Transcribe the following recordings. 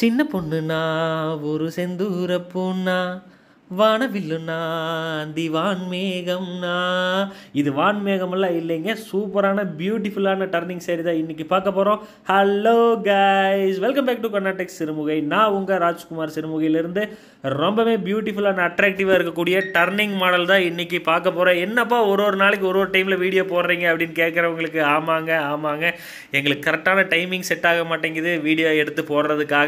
சின்ன பொண்ணுனா ஒரு செந்தூர பொண்ணா வானவில்லு நான் திவான் மேகம் இது வான் இல்லைங்க சூப்பரான பியூட்டிஃபுல்லான டர்னிங் சரி தான் இன்றைக்கி பார்க்க போகிறோம் hello guys welcome back to Karnataka Sirumugai நான் உங்கள் ராஜ்குமார் சிறுமுகையிலேருந்து ரொம்பவே பியூட்டிஃபுல்லான அட்ராக்டிவாக இருக்கக்கூடிய டர்னிங் மாடல் தான் இன்றைக்கி பார்க்க போகிறேன் என்னப்பா ஒரு ஒரு நாளைக்கு ஒரு ஒரு டைமில் வீடியோ போடுறீங்க அப்படின்னு கேட்குறவங்களுக்கு ஆமாங்க ஆமாங்க எங்களுக்கு கரெக்டான டைமிங் செட் ஆக மாட்டேங்குது வீடியோ எடுத்து போடுறதுக்காக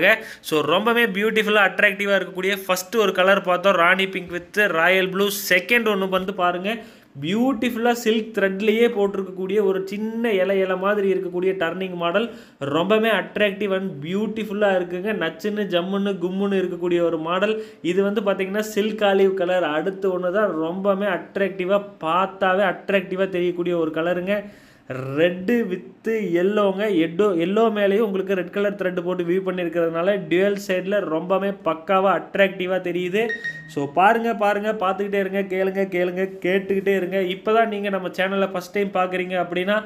ஸோ ரொம்பவே பியூட்டிஃபுல்லாக அட்ராக்டிவாக இருக்கக்கூடிய ஃபஸ்ட்டு ஒரு கலர் பார்த்தோம் rani pink with royal blue second ஒன்று வந்து பாருங்கள் பியூட்டிஃபுல்லாக சில்க் த்ரெட்லேயே போட்டிருக்கக்கூடிய ஒரு சின்ன இலை இலை மாதிரி இருக்கக்கூடிய டர்னிங் மாடல் ரொம்பவே அட்ராக்டிவ் அண்ட் பியூட்டிஃபுல்லாக இருக்குங்க நச்சுன்னு ஜம்முன்னு கும்முன்னு இருக்கக்கூடிய ஒரு மாடல் இது வந்து பார்த்திங்கன்னா சில்க் ஆலிவ் கலர் அடுத்து ஒன்று தான் ரொம்பவே அட்ராக்டிவாக பார்த்தாவே அட்ராக்டிவாக தெரியக்கூடிய ஒரு கலருங்க ரெட்டு வித்து எல்லோங்க எட்டோ எல்லோ மேலேயும் உங்களுக்கு ரெட் கலர் த்ரெட்டு போட்டு வியூ பண்ணியிருக்கிறதுனால டியூவல் சைடில் ரொம்பவே பக்காவாக அட்ராக்டிவாக தெரியுது ஸோ பாருங்கள் பாருங்கள் பார்த்துக்கிட்டே இருங்க கேளுங்க கேளுங்க கேட்டுக்கிட்டே இருங்க இப்போ தான் நீங்கள் நம்ம சேனலில் ஃபஸ்ட் டைம் பார்க்குறீங்க அப்படின்னா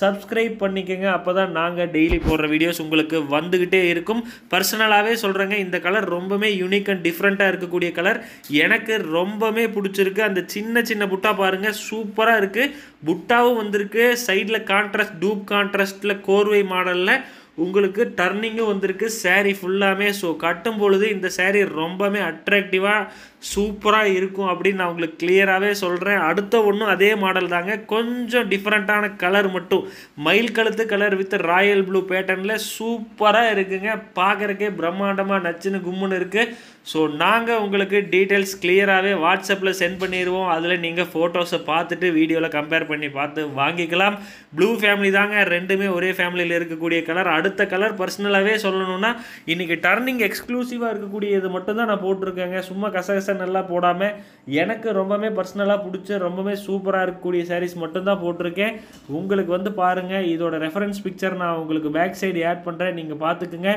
சப்ஸ்கிரைப் பண்ணிக்கோங்க அப்போ தான் நாங்கள் டெய்லி போடுற வீடியோஸ் உங்களுக்கு வந்துக்கிட்டே இருக்கும் பர்சனலாகவே சொல்கிறேங்க இந்த கலர் ரொம்பவே யூனிக் அண்ட் டிஃப்ரெண்ட்டாக இருக்கக்கூடிய கலர் எனக்கு ரொம்பவே பிடிச்சிருக்கு அந்த சின்ன சின்ன புட்டா பாருங்கள் சூப்பராக இருக்குது புட்டாவும் வந்திருக்கு சைடில் கான்ட்ராஸ்ட் டூப் கான்ட்ராஸ்டில் கோர்வை மாடலில் உங்களுக்கு டர்னிங்கும் வந்திருக்கு சேரீ ஃபுல்லாமே ஸோ கட்டும் பொழுது இந்த சேரீ ரொம்பவே அட்ராக்டிவாக சூப்பராக இருக்கும் அப்படின்னு நான் உங்களுக்கு கிளியராகவே சொல்கிறேன் அடுத்த ஒன்றும் அதே மாடல் தாங்க கொஞ்சம் டிஃப்ரெண்ட்டான கலர் மட்டும் மயில் கழுத்து கலர் வித் ராயல் ப்ளூ பேட்டர்னில் சூப்பராக இருக்குங்க பார்க்குறக்கே பிரம்மாண்டமாக நச்சுன்னு கும்முன்னு இருக்குது ஸோ நாங்கள் உங்களுக்கு டீட்டெயில்ஸ் கிளியராகவே வாட்ஸ்அப்பில் சென்ட் பண்ணிடுவோம் அதில் நீங்கள் ஃபோட்டோஸை பார்த்துட்டு வீடியோவில் கம்பேர் பண்ணி பார்த்து வாங்கிக்கலாம் ப்ளூ ஃபேமிலி தாங்க ரெண்டுமே ஒரே ஃபேமிலியில் இருக்கக்கூடிய கலர் அடுத்த கலர் பர்சனலாகவே சொல்லணும்னா இன்றைக்கி டர்னிங் எக்ஸ்க்ளூசிவாக இருக்கக்கூடியது மட்டும்தான் நான் போட்டிருக்கேங்க சும்மா கசகச நல்லா போடாமல் எனக்கு ரொம்பவே பர்சனலாக பிடிச்ச ரொம்பவே சூப்பராக இருக்கக்கூடிய சாரீஸ் மட்டும்தான் போட்டிருக்கேன் உங்களுக்கு வந்து பாருங்கள் இதோட ரெஃபரன்ஸ் பிக்சர் நான் உங்களுக்கு பேக் சைடு ஆட் பண்ணுறேன் நீங்கள் பார்த்துக்குங்க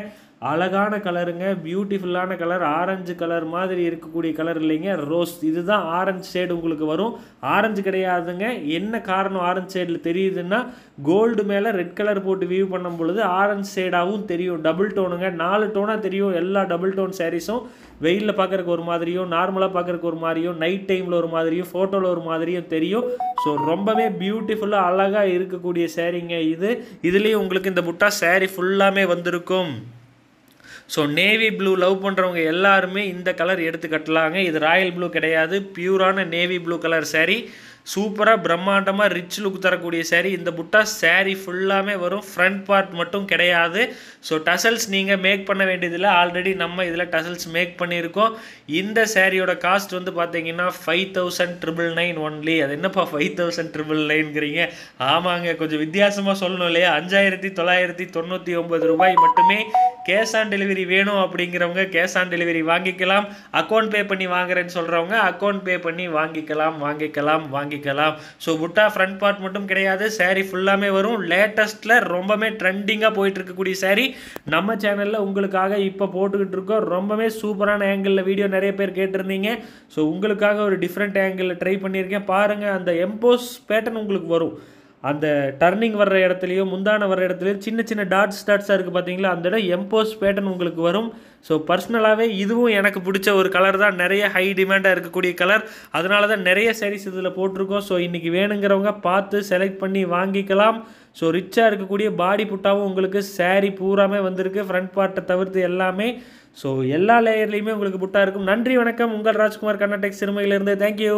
அழகான கலருங்க பியூட்டிஃபுல்லான கலர் ஆரஞ்சு கலர் மாதிரி இருக்கக்கூடிய கலர் இல்லைங்க ரோஸ் இதுதான் ஆரஞ்சு ஷேடு உங்களுக்கு வரும் ஆரஞ்சு கிடையாதுங்க என்ன காரணம் ஆரஞ்சு ஷேடில் தெரியுதுன்னா கோல்டு மேலே ரெட் கலர் போட்டு வியூ பண்ணும் பொழுது ஆரஞ்சு ஷேடாகவும் தெரியும் டபுள் டோனுங்க நாலு டோனாக தெரியும் எல்லா டபுள் டோன் சாரீஸும் வெயிலில் பார்க்குறக்கு ஒரு மாதிரியும் நார்மலாக பார்க்குறக்கு ஒரு மாதிரியும் நைட் டைமில் ஒரு மாதிரியும் ஃபோட்டோவில் ஒரு மாதிரியும் தெரியும் ஸோ ரொம்பவே பியூட்டிஃபுல்லாக அழகாக இருக்கக்கூடிய சேரீங்க இது இதுலேயும் உங்களுக்கு இந்த புட்டா சேரீ ஃபுல்லாமே வந்திருக்கும் ஸோ நேவி ப்ளூ லவ் பண்ணுறவங்க எல்லாருமே இந்த கலர் எடுத்துக்கட்டலாங்க இது ராயல் ப்ளூ கிடையாது பியூரான நேவி ப்ளூ கலர் சாரீ சூப்பராக பிரம்மாண்டமாக ரிச் லுக் தரக்கூடிய சேரீ இந்த புட்டா சேரீ ஃபுல்லாமே வரும் ஃப்ரண்ட் பார்ட் மட்டும் கிடையாது ஸோ டசல்ஸ் நீங்கள் மேக் பண்ண வேண்டியதில்லை ஆல்ரெடி நம்ம இதில் டசல்ஸ் மேக் பண்ணியிருக்கோம் இந்த சேரீயோட காஸ்ட் வந்து பார்த்தீங்கன்னா five thousand triple nine only அது என்னப்பா ஃபைவ் தௌசண்ட் ட்ரிபிள் நைன்ங்கிறீங்க ஆமாங்க கொஞ்சம் வித்தியாசமாக சொல்லணும் இல்லையா அஞ்சாயிரத்தி தொள்ளாயிரத்தி தொண்ணூற்றி ஒம்பது ரூபாய் மட்டுமே கேஷ் ஆன் டெலிவரி வேணும் அப்படிங்கிறவங்க கேஷ் ஆன் டெலிவரி வாங்கிக்கலாம் அக்கௌண்ட் பே பண்ணி வாங்குறேன்னு சொல்கிறவங்க அக்கௌண்ட் பே பண்ணி வாங்கிக்கலாம் வாங்கிக்கலாம் வாங்கி வாங்கிக்கலாம் ஸோ புட்டா ஃப்ரண்ட் பார்ட் மட்டும் கிடையாது சேரீ ஃபுல்லாமே வரும் லேட்டஸ்ட்டில் ரொம்பவே ட்ரெண்டிங்காக போயிட்டு இருக்கக்கூடிய சேரீ நம்ம சேனலில் உங்களுக்காக இப்போ போட்டுக்கிட்டு இருக்கோம் ரொம்பவே சூப்பரான ஆங்கிளில் வீடியோ நிறைய பேர் கேட்டிருந்தீங்க ஸோ உங்களுக்காக ஒரு டிஃப்ரெண்ட் ஆங்கிளில் ட்ரை பண்ணியிருக்கேன் பாருங்கள் அந்த எம்போஸ் பேட்டர்ன் உங்களுக்கு வரும் அந்த டர்னிங் வர்ற இடத்துலையோ முந்தான வர்ற இடத்துலையோ சின்ன சின்ன டாட்ஸ் டாட்ஸாக இருக்குது பார்த்தீங்களா அந்த இடம் எம்போஸ் பேட்டர்ன் உங்களுக்கு வரும் ஸோ பர்சனலாகவே இதுவும் எனக்கு பிடிச்ச ஒரு கலர் தான் நிறைய ஹை டிமாண்டாக இருக்கக்கூடிய கலர் அதனால தான் நிறைய சாரீஸ் இதில் போட்டிருக்கோம் ஸோ இன்றைக்கி வேணுங்கிறவங்க பார்த்து செலக்ட் பண்ணி வாங்கிக்கலாம் ஸோ ரிச்சாக இருக்கக்கூடிய பாடி புட்டாவும் உங்களுக்கு சாரீ பூராமே வந்திருக்கு ஃப்ரண்ட் பார்ட்டை தவிர்த்து எல்லாமே ஸோ எல்லா லேயர்லேயுமே உங்களுக்கு புட்டாக இருக்கும் நன்றி வணக்கம் உங்கள் ராஜ்குமார் கர்நாடக் சிறுமையிலிருந்து தேங்க்யூ